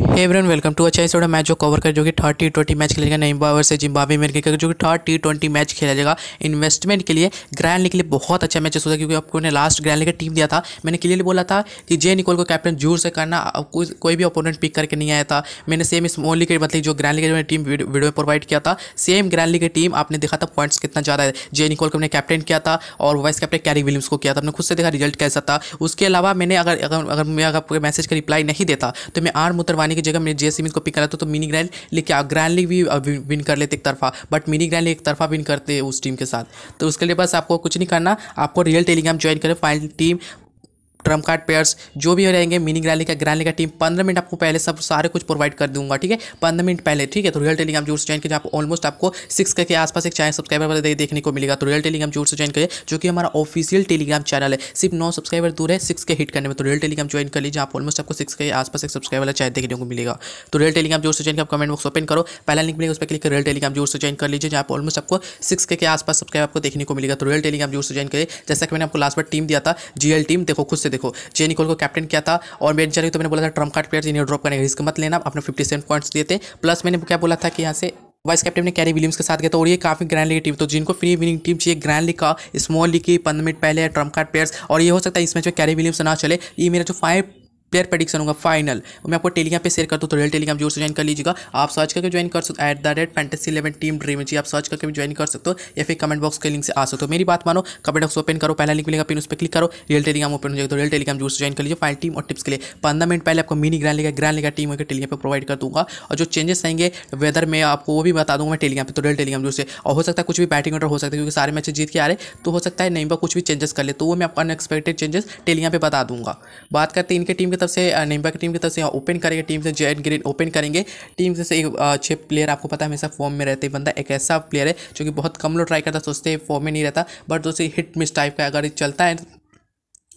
हेवरन welcome to अच्छा थोड़ा match जो कवर कर जो कि थर्ड टी ट्वेंटी मैच खेलेगा नईम्बा से जिम्बाब्वे में खेलेगा जो कि थर्ड टी ट्वेंटी मैच खेला जाएगा इन्वेस्टमेंट के लिए ग्रैंड लीग के लिए बहुत अच्छा मैच होता है क्योंकि आपको ने लास्ट ग्रैंड लीग का टीम दिया था मैंने क्लियरली बोला था कि जे निकोल को कैप्टन जूर से करना कोई कोई भी अपोनेंट पिक करके नहीं आया था मैंने सेम स्मॉल के मतलब जो ग्रैंड लीग टीम वीडियो में प्रोवाइड किया था सेम ग्रैंड लीग टीम आपने देखा था पॉइंट्स कितना ज़्यादा है जे निकोल को मैंने कैप्टन किया था और वाइस कैप्टन कैरी विलियम्स को किया था हमने खुद से देखा रिजल्ट कैसा था उसके अलावा मैंने अगर अगर मैं अगर मैसेज का रिप्लाई नहीं देता तो मैं आर मुतरवा पाने की जगह मैंने जे सिमिंस को पिक करा था तो मिनी ग्रैंड लेके आओ ग्रैंड लीग भी विन कर लेते एक तरफा बट मिनी ग्रैंड लीग एक तरफा विन करते उस टीम के साथ तो उसके लिए बस आपको कुछ नहीं करना आपको रियल टेलीग्राम ज्वाइन करें final team trump card players जो भी रहेंगे मिनी ग्रैली का ग्रैली का टीम पंद्रह मिनट आपको पहले सब सारे कुछ प्रोवाइड कर दूंगा ठीक है पंद्रह मिनट पहले ठीक है तो रियल टेलीग्राम जोर से ज्वाइन कीजिए आप ऑलमोस्ट आपको सिक्स के आसपास एक चैनल सब्सक्राइबर वाले देखने को मिलेगा तो रियल टेलीग्राम जोर से ज्वाइन करिए जो कि हमारा ऑफिशियल टेलीग्राम चैनल है सिर्फ नौ सब्सक्राइबर दूर है सिक्स के हिट करने में तो रियल टेलीग्राम ज्वाइन कर लीजिए आप ऑलमोस्ट आपको सिक्स के आसपास एक सब्सक्राइबर वाला चैनल देखने को मिलेगा तो रियल टेलीग्राम जोर से ज्वाइन आप कमेंट बॉक्स ओपन करो पहला लिंक मिलेगा उस पर क्लिक कर रियल टेलीग्राम जोर से ज्वाइन कर लीजिए जहाँ आप ऑलमोस्ट आपको सिक्स के आसपास सब्सक्राइब आपको देखने को मिलेगा तो रियल टेलीग्राम जोर से ज्वाइन करिए जैसा कि मैंने आपको लास्ट बार टीम दिया था जीएल टीम देखो खुद से देखो जे निकोल को कैप्टन किया था और बेन जैनिक तो मैंने बोला था ट्रम्प कार्ड प्लेयर इन्हें ड्रॉप करेंगे रिस्क मत लेना अपने फिफ्टी सेवन पॉइंट्स दिए थे प्लस मैंने क्या बोला था कि यहाँ से वाइस कैप्टन ने कैरी विलियम्स के साथ गया था और ये काफ़ी ग्रैंड लीग टीम तो जिनको फ्री विनिंग टीम चाहिए ग्रैंड लीग का स्मॉल लीग की पंद्रह मिनट पहले ट्रम्प कार्ड प्लेयर्स और ये हो सकता है इस मैच में कैरी विलियम्स ना चले ये मेरा जो फाइव प्लेयर प्रडिक्शन होगा फाइनल मैं आपको टेलीग्राम पे शेयर करता हूँ तो रियल टेलीग्राम जोर से ज्वाइन कर लीजिएगा आप सर्च करके ज्वाइन कर सकते हो at the rate fantasy eleven team dream जी आप सर्च करके भी ज्वाइन कर सकते हो या फिर कमेंट बॉक्स के लिंक से आ सकते हो मेरी बात मानो कमेंट बॉक्स ओपन करो पहला लिंक मिलेगा फिर उस पर क्लिक करो रियल टेलीग्राम ओपन हो जाएगा तो रियल टेलीग्राम जोर से ज्वाइन कर लीजिए फाइनल टीम और टिप्स के लिए पंद्रह मिनट पहले आपको mini grand league grand league team होकर टेलीग्राम पर प्रोवाइड कर दूंगा और जो चेंजेस आएंगे वेदर में आपको वो भी बता दूंगा मैं टेलीग्राम पर तो रियल टेलीग्राम जोर से और हो सकता है कुछ भी बैटिंग ऑर्डर हो सकता है क्योंकि सारे मैच जीत के आ रहे तो हो सकता है नहीं कुछ भी चेंजेस कर ले तो वो मैं आपको अनएक्सपेक्टेड चेंजेस टेलीग्राम पर बता दूंगा बात करते हैं इनके टीम के तरफ से निम्बा की टीम की तरफ से ओपन करेंगे टीम से जेड ग्रीन ओपन करेंगे टीम से एक छः प्लेयर आपको पता है हमेशा फॉर्म में रहते बंदा एक ऐसा प्लेयर है जो कि बहुत कम लोग ट्राई करता सोचते फॉर्म में नहीं रहता बट दोस्तों हिट मिस टाइप का अगर चलता है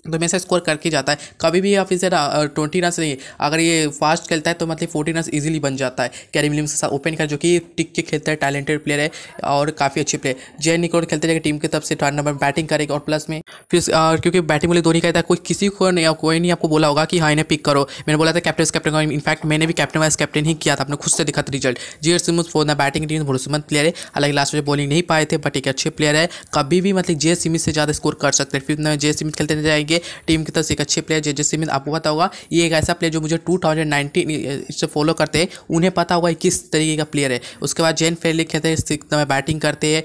तो हमेशा स्कोर करके जाता है कभी भी आप इसे ट्वेंटी रन नहीं अगर ये फास्ट खेलता है तो मतलब फोर्टी रन इजीली बन जाता है कैरी विलियम्स के साथ ओपन कर जो कि टिक के खेलता है टैलेंटेड प्लेयर है और काफ़ी अच्छे प्लेयर जय निकोड खेलते जाएगा टीम की तरफ से नंबर बैटिंग करेगा और प्लस में फिर आ, क्योंकि बैटिंग बोले धोनी कहता है कोई किसी को नहीं कोई नहीं आपको बोला होगा कि हाँ इन्हें पिक करो मैंने बोला था कैप्टन कैप्टन इनफैक्ट मैंने भी कैप्टन वाइस कैप्टन ही किया था अपने खुद से दिखा था result G S for four batting team भरोसेमंद प्लेयर है हालांकि लास्ट में बॉलिंग नहीं पाए थे बट एक अच्छे प्लेयर है कभी भी मतलब जे सिमित से ज़्यादा स्कोर कर सकते हैं फिर जे सिमित खेलते जाएंगे के टीम की तरफ से एक अच्छे प्लेयर जेजे सिमिन आपको पता होगा ये एक ऐसा प्लेयर जो मुझे टू से फॉलो करते हैं उन्हें पता होगा किस तरीके का प्लेयर है उसके बाद जैन फेरली खेलते हैं बैटिंग करते हैं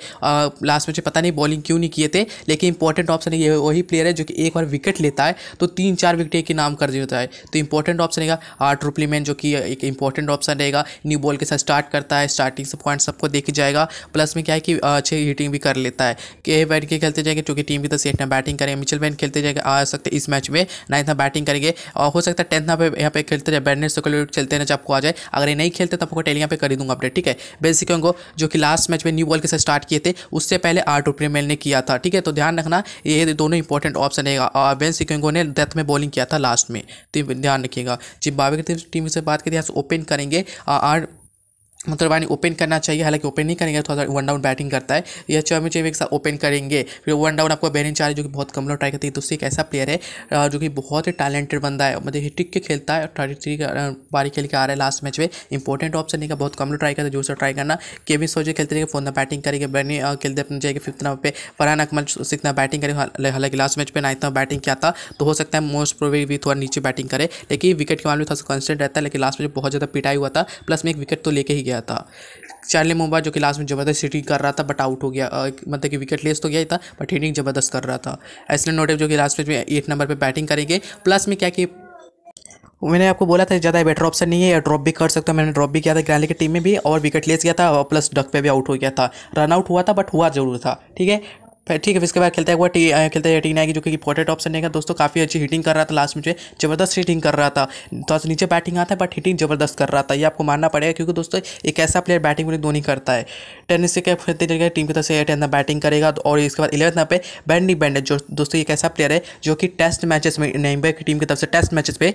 लास्ट में पता नहीं बॉलिंग क्यों नहीं किए थे लेकिन इंपॉर्टेंट ऑप्शन ये वही प्लेयर है जो कि एक बार विकेट लेता है तो तीन चार विकेट के नाम कर देता है तो इंपॉर्टेंट ऑप्शन रहेगा ट्रुपलीमेन जो कि एक इंपॉर्टेंट ऑप्शन रहेगा न्यू बॉल के साथ स्टार्ट करता है स्टार्टिंग से पॉइंट सबको देख जाएगा प्लस में क्या है कि अच्छे हिटिंग भी कर लेता है के बैठ के खेलते जाएंगे क्योंकि टीम की तरफ से अपना बैटिंग करें मिचल बैन खेलते जाएंगे आ सकते इस मैच में नाइन्थ में बैटिंग करेंगे और हो सकता है टेंथ में यहाँ पे खेलते हैं रहे बैटनेट सोकल खेलते जब आपको आ जाए अगर ये नहीं खेलते तो आपको टेली यहाँ पे कर दूंगा अपडेट ठीक है बेसिक को जो कि लास्ट मैच में न्यू बॉल के साथ स्टार्ट किए थे उससे पहले आर्ट प्रीमेल ने किया था ठीक है तो ध्यान रखना ये दोनों इंपॉर्टेंट ऑप्शन है और बेन सिक्योंगो ने डेथ में बॉलिंग किया था लास्ट में तो ध्यान रखिएगा जिम्बावे की टीम से बात करें ओपन करेंगे आर मतलब वन ओपन करना चाहिए हालांकि ओपन नहीं करेंगे थोड़ा सा वन डाउन बैटिंग करता है या चौमी चौबे के साथ ओपन करेंगे फिर वन डाउन आपको बेरिन चार जो कि बहुत कम लोग ट्राई करते हैं दूसरी एक ऐसा प्लेयर है जो कि बहुत ही टैलेंटेड बंदा है मतलब हिटिक के खेलता है थर्टी थ्री बारी खेल के आ रहा है लास्ट मैच में इंपॉर्टेंट ऑप्शन नहीं का बहुत कम लोग ट्राई करते हैं जोर से ट्राई करना केवी सोजे खेलते रहेंगे फोन बैटिंग करेंगे बैनी खेलते अपने जाएंगे फिफ्थ नंबर पर फरहान अकमल सीखना बैटिंग करेंगे हालांकि लास्ट मैच में नाइन्थ नंबर बैटिंग किया था तो हो सकता है मोस्ट प्रोबेबली भी थोड़ा नीचे बैटिंग करे लेकिन विकेट के मामले में थोड़ा सा कॉन्सेंट रहता है लेकिन लास्ट मैच बहुत ज़्यादा पिटाई हुआ था प्लस में एक विकेट तो लेके ही गया गया था चार्ली मुंबा जो कि लास्ट में ज़बरदस्त हिटिंग कर रहा था बट आउट हो गया मतलब कि विकेट लेस तो गया ही था बट हिटिंग ज़बरदस्त कर रहा था एसलिन नोटेव जो कि लास्ट में एट नंबर पर बैटिंग करेंगे प्लस में क्या कि मैंने आपको बोला था ज़्यादा बेटर ऑप्शन नहीं है या ड्रॉप भी कर सकता हूँ मैंने ड्रॉप भी किया था ग्रैंडली की टीम में भी और विकेट लेस गया था और प्लस डक पे भी आउट हो गया था रन आउट हुआ था बट हुआ जरूर था ठीक है फिर ठीक है फिर इसके बाद खेलता है वो टी खेलता है टीन आएगी जो कि पोर्टेट ऑप्शन नहीं है दोस्तों काफ़ी अच्छी हिटिंग कर रहा था लास्ट में जबरदस्त हिटिंग कर रहा था तो नीचे बैटिंग आता है बट हिटिंग जबरदस्त कर रहा था ये आपको मानना पड़ेगा क्योंकि दोस्तों एक ऐसा प्लेयर बैटिंग में दोनों करता है टेनिस से क्या खेलते जाएगा टीम की तरफ से एट बैटिंग करेगा और इसके बाद इलेवन पे बैंडी बैंड जो दोस्तों एक ऐसा प्लेयर है जो कि टेस्ट मैचेस में नहीं टीम की तरफ से टेस्ट मैचेस पे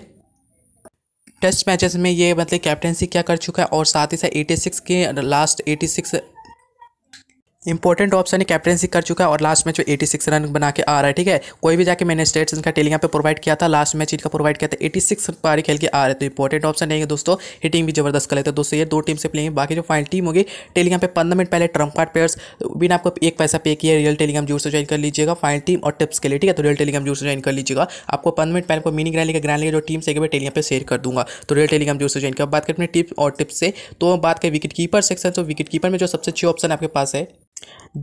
टेस्ट मैचेस में ये मतलब कैप्टनसी क्या कर चुका है और साथ ही साथ 86 के लास्ट 86 इंपॉर्टेंट ऑप्शन है कैप्टनसी कर चुका है और लास्ट मैच में सिक्स रन बना के आ रहा है ठीक है कोई भी जाके मैंने स्टेट्स इनका टेली यहाँ पे प्रोवाइड किया था लास्ट मैच इनका प्रोवाइड किया था एटी सिक्स पारी खेल के आ रहे तो इंपॉर्टेंट ऑप्शन नहीं है दोस्तों हिटिंग भी जबरदस्त कर लेते हैं दोस्तों ये दो टीम से प्लेंगे बाकी जो फाइनल टीम होगी टेली यहाँ पे पंद्रह मिनट पहले ट्रम्प कार्ड प्लेयर्स बिना आपको एक पैसा पे किया रियल टेलीग्राम जूर से ज्वाइन कर लीजिएगा फाइनल टीम और टिप्स के लिए ठीक है तो रियल टेलीग्राम जूर से ज्वाइन कर लीजिएगा आपको पंद्रह मिनट पहले को मिनी ग्रैंड लेकर ग्रैंड लेकर जो टीम से एक टेली यहाँ पे शेयर कर दूंगा तो रियल टेलीग्राम जूर से ज्वाइन कर बात करते हैं टिप्स और टिप्स से तो बात करें विकेट कीपर सेक्शन तो विकेट कीपर में जो सबसे अच्छी ऑप्शन आपके पास है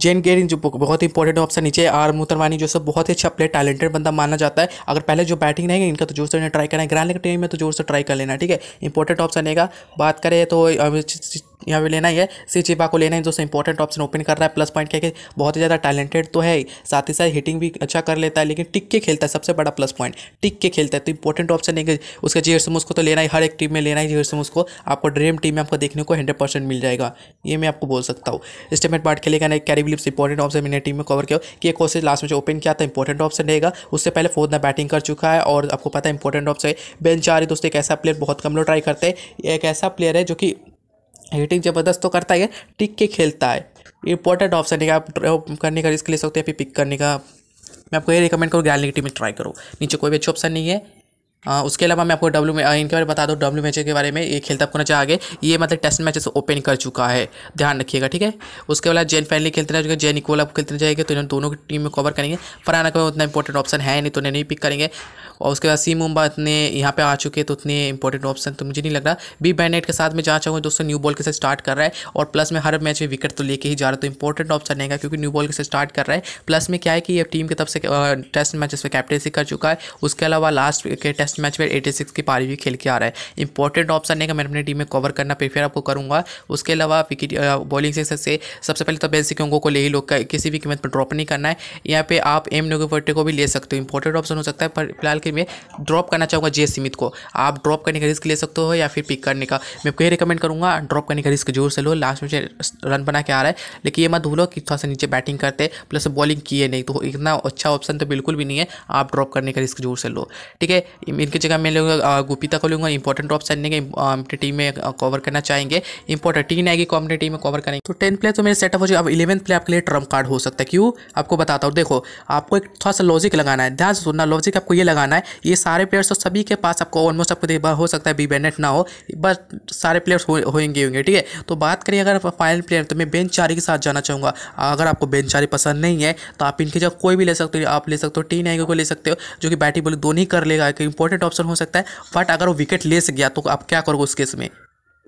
जेन गेरिन जो बहुत ही इंपॉर्टेंट ऑप्शन नीचे आर मुतरवानी जो सब बहुत ही अच्छा प्लेयर टैलेंटेड बंदा माना जाता है अगर पहले जो बैटिंग रहेंगे इनका तो जोर से ट्राई करना है ग्रैंड लीग टीम में तो जोर से ट्राई कर लेना ठीक है इंपॉर्टेंट ऑप्शन रहेगा बात करें तो यहाँ पे लेना ही है सी चिपा को लेना है दोस्तों इंपॉर्टेंट ऑप्शन ओपन कर रहा है प्लस पॉइंट क्या कि बहुत ही ज़्यादा टैलेंटेड तो है साथ ही साथ हिटिंग भी अच्छा कर लेता है लेकिन टिक के खेलता है सबसे बड़ा प्लस पॉइंट टिक के खेलता है तो इंपॉर्टेंट ऑप्शन नहीं है उसका जी एस को तो लेना ही हर एक टीम में लेना ही जी एस को आपको ड्रीम टीम में आपको देखने को हंड्रेड परसेंट मिल जाएगा ये मैं आपको बोल सकता हूँ स्टेमेट पार्ट खेलेगा ना कैरी बिलिप्स इंपॉर्टेंट ऑप्शन मैंने टीम में कवर किया कि एक कोशिश लास्ट में जो ओपन किया था इंपॉर्टेंट ऑप्शन रहेगा उससे पहले फोर्थ ना बैटिंग कर चुका है और आपको पता है इंपॉर्टेंट ऑप्शन है बेन चार दोस्तों एक ऐसा प्लेयर बहुत कम लोग ट्राई करते हैं एक ऐसा प्लेयर है जो कि हीटिंग ज़बरदस्त तो करता है टिक के खेलता है इंपॉर्टेंट ऑप्शन है आप करने का रिस्क ले सकते हैं फिर पिक करने का मैं आपको ये रिकमेंड करूँ गैलनी लीग टीम में ट्राई करो नीचे कोई भी अच्छा ऑप्शन नहीं है आ, उसके अलावा मैं आपको डब्ल्यू इनके बारे में बता दूँ डब्ल्यू मैच के बारे में ये खेलता आपको नजर आगे ये मतलब टेस्ट मैचेस ओपन कर चुका है ध्यान रखिएगा ठीक है उसके बाद जेन फैनली खेलते रह चुके जेन इकोल आप खेलते जाएंगे तो इन्होंने दोनों की टीम में कवर करेंगे फराना का उतना इंपॉर्टेंट ऑप्शन है नहीं तो उन्हें नहीं पिक करेंगे और उसके बाद सी मुंबा इतने यहाँ पर आ चुके तो उतने इंपॉर्टेंट ऑप्शन तो मुझे नहीं लग रहा बी बैनेट के साथ में जहाँ चाहूँगा दोस्तों न्यू बॉल के साथ स्टार्ट कर रहा है और प्लस में हर मैच में विकेट तो लेके ही जा रहा है तो इंपॉर्टेंट ऑप्शन रहेगा क्योंकि न्यू बॉल के साथ स्टार्ट कर रहा है प्लस में क्या है कि ये टीम की तरफ से टेस्ट मैचेस में कैप्टनसी कर चुका है उसके अलावा लास्ट के टेस्ट टेस्ट मैच में एटी सिक्स की पारी भी खेल के आ रहा है इंपॉर्टेंट ऑप्शन है कि मैं अपनी टीम में कवर करना प्रीफेयर आपको करूँगा उसके अलावा विकेट बॉलिंग से सबसे सबसे पहले तो बेसिक सिक्यों को ले ही लोग किसी भी कीमत पर ड्रॉप नहीं करना है यहाँ पे आप एम नोगोफर्टे को भी ले सकते हो इंपॉर्टेंट ऑप्शन हो सकता है पर फिलहाल के लिए ड्रॉप करना चाहूँगा जे सीमित को आप ड्रॉप करने का रिस्क ले सकते हो या फिर पिक करने का मैं आपको ये रिकमेंड करूँगा ड्रॉप करने का रिस्क जोर से लो लास्ट में रन बना के आ रहा है लेकिन ये मत भूलो कि थोड़ा सा नीचे बैटिंग करते प्लस बॉलिंग किए नहीं तो इतना अच्छा ऑप्शन तो बिल्कुल भी नहीं है आप ड्रॉप करने का रिस्क जोर से लो ठीक है इनकी जगह मैं लूँगा गुपिता को लूँगा इंपॉर्टेंट टॉप सैन के अपनी टीम में कवर करना चाहेंगे इंपॉर्टेंट टीम आएगी को अपनी टीम में कवर करेंगे तो टेन प्लेयर तो मेरे सेटअप हो जाए अब इलेवंथ प्लेयर आपके लिए ट्रम्प कार्ड हो सकता है क्यों आपको बताता हूँ देखो आपको एक थोड़ा सा लॉजिक लगाना है ध्यान से सुनना लॉजिक आपको ये लगाना है ये सारे प्लेयर्स तो सभी के पास आपको ऑलमोस्ट आपको देख हो सकता है बी बेनेट ना हो बस सारे प्लेयर्स होएंगे होंगे होंगे ठीक है तो बात करें अगर फाइनल प्लेयर तो मैं बेंचारी चारी के साथ जाना चाहूँगा अगर आपको बेंच चारी पसंद नहीं है तो आप इनकी जगह कोई भी ले सकते हो आप ले सकते हो टी आएगी को ले सकते हो जो कि बैटिंग बॉलिंग दोनों ही कर लेगा एक इंपॉर्टेंट ऑप्शन हो सकता है बट अगर वो विकेट ले गया तो आप क्या करोगे उस केस में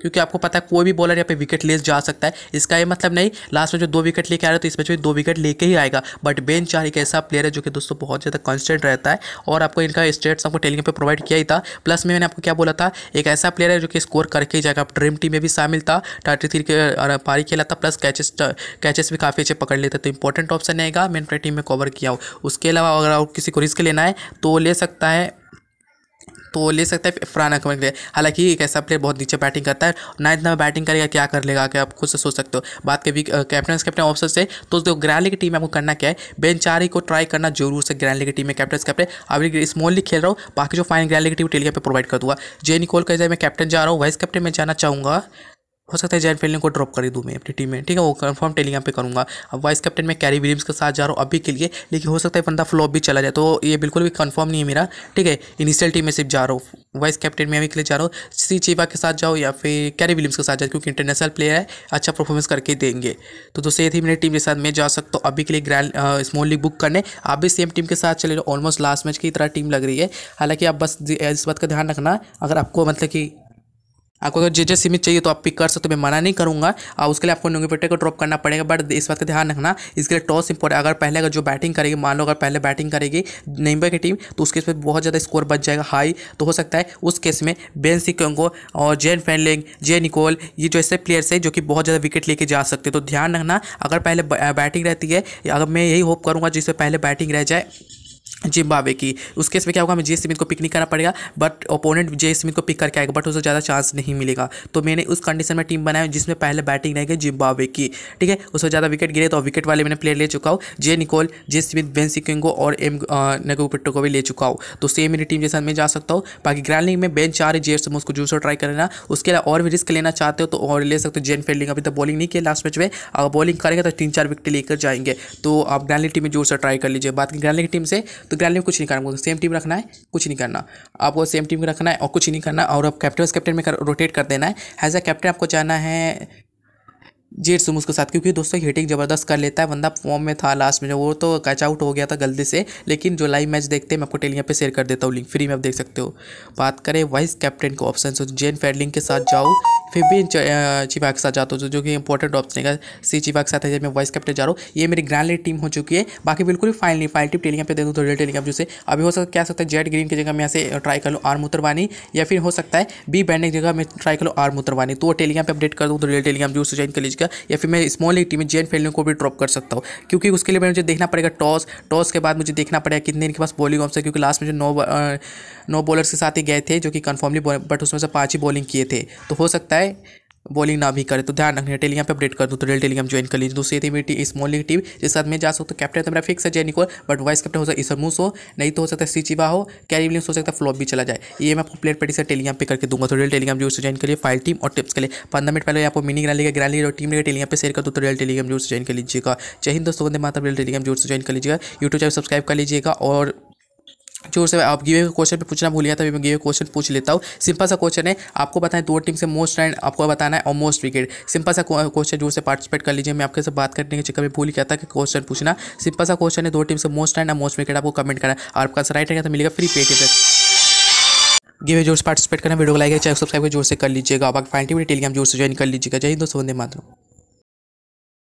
क्योंकि आपको पता है कोई भी बॉलर यहाँ पे विकेट ले जा सकता है इसका ये मतलब नहीं लास्ट में जो दो विकेट लेके आ रहे हो तो इस मैच में दो विकेट लेके ही आएगा बट बेन चार एक ऐसा प्लेयर है जो कि दोस्तों बहुत ज़्यादा कॉन्स्टेंट रहता है और आपको इनका स्टेट्स आपको टेलिंग पे प्रोवाइड किया ही था प्लस में मैंने आपको क्या बोला था एक ऐसा प्लेयर है जो कि स्कोर करके ही जाएगा आप ड्रीम टीम में भी शामिल था थर्टी थ्री के पारी खेला था प्लस कैचेस कैचेस भी काफ़ी अच्छे पकड़ लेते तो इंपॉर्टेंट ऑप्शन आएगा मैंने अपनी टीम में कवर किया हो उसके अलावा अगर किसी को रिस्क लेना है तो ले सकता है तो ले सकते हैं फरहान अकबर के लिए हालांकि एक ऐसा प्लेयर बहुत नीचे बैटिंग करता है ना इतना बैटिंग करेगा क्या कर लेगा आप खुद से सोच सकते हो बात कभी कैप्टन कैप्टन ऑप्शन से तो जो ग्रैंडली की टीम में आपको करना क्या है बेनचारी को ट्राई करना जरूर से ग्रैंडली की टीम में कैप्टन कैप्टन अभी स्मॉल खेल रहा हूँ बाकी जो फाइनल ग्रैंडली की टीम टेलिया पर प्रोवाइड कर दूंगा जे निकोल का मैं कैप्टन जा रहा हूँ वाइस कैप्टन में जाना चाहूँगा हो सकता है जैन फेलिंग को ड्रॉप कर दूँ मैं अपनी टीम में ठीक है वो कंफर्म टेलीग्राम पे करूँगा अब वाइस कैप्टन मैं कैरी विलियम्स के साथ जा रहा हूँ अभी के लिए लेकिन हो सकता है बंदा फ्लॉप भी चला जाए तो ये बिल्कुल भी कंफर्म नहीं है मेरा ठीक है इनिशियल टीम में सिर्फ जा रहा हूँ वाइस कैप्टन में अभी के लिए जा रहा हूँ सी चीवा के साथ जाओ या फिर कैरी विलियम्स के साथ जाओ क्योंकि इंटरनेशनल प्लेयर है अच्छा परफॉर्मेंस करके देंगे तो दोस्तों ये थी मेरी टीम के साथ मैं जा सकता हूँ अभी के लिए ग्रैंड स्मॉल लीग बुक करने आप भी सेम टीम के साथ चले जाओ ऑलमोस्ट लास्ट मैच की तरह टीम लग रही है हालांकि आप बस इस बात का ध्यान रखना अगर आपको मतलब कि आपको अगर जे जे सीमित चाहिए तो आप पिक कर सकते हो मैं मना नहीं करूँगा और उसके लिए आपको नोगिपेटर को ड्रॉप करना पड़ेगा बट इस बात का ध्यान रखना इसके लिए टॉस इंपॉर्टेंट अगर पहले अगर जो बैटिंग करेगी मान लो अगर पहले बैटिंग करेगी नेम्बा की टीम तो उसके पे बहुत ज़्यादा स्कोर बच जाएगा हाई तो हो सकता है उस केस में बेन सिकोंगो और जेन फेनलिंग जे निकोल ये जो ऐसे प्लेयर्स है जो कि बहुत ज़्यादा विकेट लेके जा सकते हैं तो ध्यान रखना अगर पहले बैटिंग रहती है अगर मैं यही होप करूँगा जिससे पहले बैटिंग रह जाए जिम्बावे की उस केस में क्या होगा हमें जे स्मिथ को पिक नहीं करना पड़ेगा बट ओपोनेंट जे स्मिथ को पिक करके आएगा बट उसे ज़्यादा चांस नहीं मिलेगा तो मैंने उस कंडीशन में टीम बनाया जिसमें पहले बैटिंग रहेगी जिम्बावे की ठीक है उसमें ज़्यादा विकेट गिरे तो विकेट वाले मैंने प्लेयर ले चुका हूँ J Nicol J Smith Ben सिकिंगो और एम नगोपिट्टो को भी ले चुका हूँ तो सेम मेरी टीम जैसा मैं जा सकता हूँ बाकी ग्रैंड लीग में बेन चार जे से मुझको जूसो ट्राई करना उसके अलावा और भी रिस्क लेना चाहते हो तो और ले सकते हो जेन फील्डिंग अभी तक बॉलिंग नहीं किया लास्ट मैच में अगर बॉलिंग करेंगे तो तीन चार विकेट लेकर जाएंगे तो आप ग्रैंड लीग टीम में जोर से ट्राई कर लीजिए बात ग्रैंड लीग टीम से तो ग्रैंड कुछ नहीं करना सेम टीम रखना है कुछ नहीं करना आपको सेम टीम रखना है और कुछ नहीं करना और अब कैप्टन कैप्टन में कर, रोटेट कर देना है एज अ कैप्टन आपको जाना है जेट सुमूस के साथ क्योंकि दोस्तों हिटिंग ज़बरदस्त कर लेता है बंदा फॉर्म में था लास्ट में जो वो तो कैच आउट हो गया था गलती से लेकिन जो लाइव मैच देखते हैं मैं आपको टेलियाँ पे शेयर कर देता हूँ लिंक फ्री में आप देख सकते हो बात करें वाइस कैप्टन को ऑप्शन जेन फेडलिंग के साथ जाओ फिर भी चिवाक के साथ जाता हूँ जो कि इंपॉर्टेंट ऑप्शन है सी चिवाक के साथ है जब मैं वाइस कैप्टन जा रहा हूँ ये मेरी ग्रैंड लीड टीम हो चुकी है बाकी बिल्कुल फाइल नहीं फाइल टीम टेलीग्राम पे दे दूँ थोड़ी टेलीग्राम जैसे अभी हो सकता क्या सकता है जेड ग्रीन की जगह मैं यहाँ से ट्राई कर लूँ आर मुतरवानी या फिर हो सकता है बी बैंड की जगह मैं ट्राई कर लूँ आर मुतरवानी तो टेलीग्राम पर अपडेट कर दूँ थोड़ी टेलीग्राम जूस ज्वाइन कर लीजिएगा या फिर मैं स्मॉल लीग टीम में जेन फेलने को भी ड्रॉप कर सकता हूँ क्योंकि उसके लिए मुझे देखना पड़ेगा टॉस टॉस के बाद मुझे देखना पड़ेगा कितने इनके पास बॉलिंग ऑप्शन क्योंकि लास्ट में जो नौ नौ बॉलर्स के साथ ही गए थे जो कि कन्फर्मली बट उसमें से पाँच ही बॉलिंग किए थे तो हो सकता है है बॉलिंग ना भी करे तो ध्यान रखना टेलीग्राम पे अपडेट कर दूँ तो रेल टेलीग्राम ज्वाइन कर लीजिए दूसरी थी मेरी स्मॉल लीग टीम जिस साथ में जा सकता तो कैप्टन तो मेरा फिक्स है जेनिकोर बट वाइस कैप्टन हो सकता है ईसर मूस हो नहीं तो हो सकता है सीचिवा हो कैरी विलियम्स हो सकता है फ्लॉप भी चला जाए ये मैं आपको प्लेयर पेटी से टेलीग्राम पे करके दूंगा तो रेल टेलीग्राम जरूर से ज्वाइन करिए फाइल टीम और टिप्स के लिए पंद्रह मिनट पहले आपको mini grand league grand league और टीम लीग टेलीग्राम पर शेयर कर दो तो रेल टेलीग्राम जरूर से ज्वाइन कर लीजिएगा चाहिए दोस्तों बंदे माता रेल टेलीग्राम जरूर से ज्वाइन कर लीजिएगा यूट्यूब चैनल सब्सक्राइब कर लीजिएगा और जो से आप गिवे क्वेश्चन पे पूछना भूल गया था मैं गिवे क्वेश्चन पूछ लेता हूँ सिंपल सा क्वेश्चन है आपको बताएं दो टीम से मोस्ट रन आपको बताना है और मोस्ट विकेट सिंपल सा क्वेश्चन जो से पार्टिसिपेट कर लीजिए मैं आपके साथ बात करने के चक्कर में भूल गया था कि क्वेश्चन पूछना सिंपल सा क्वेश्चन है दो टीम से मोस्ट रन और मोस्ट विकेट आपको कमेंट करना है आपका राइट रहेगा तो मिलेगा फ्री पे गिवे जोर से पार्टिसिपेट करना वीडियो को लाइक चैनल सब्सक्राइब जोर से कर लीजिएगा आप फाइन टीम टेलीग्राम जोर से ज्वाइन कर लीजिएगा जय हिंद दोस्तों वंदे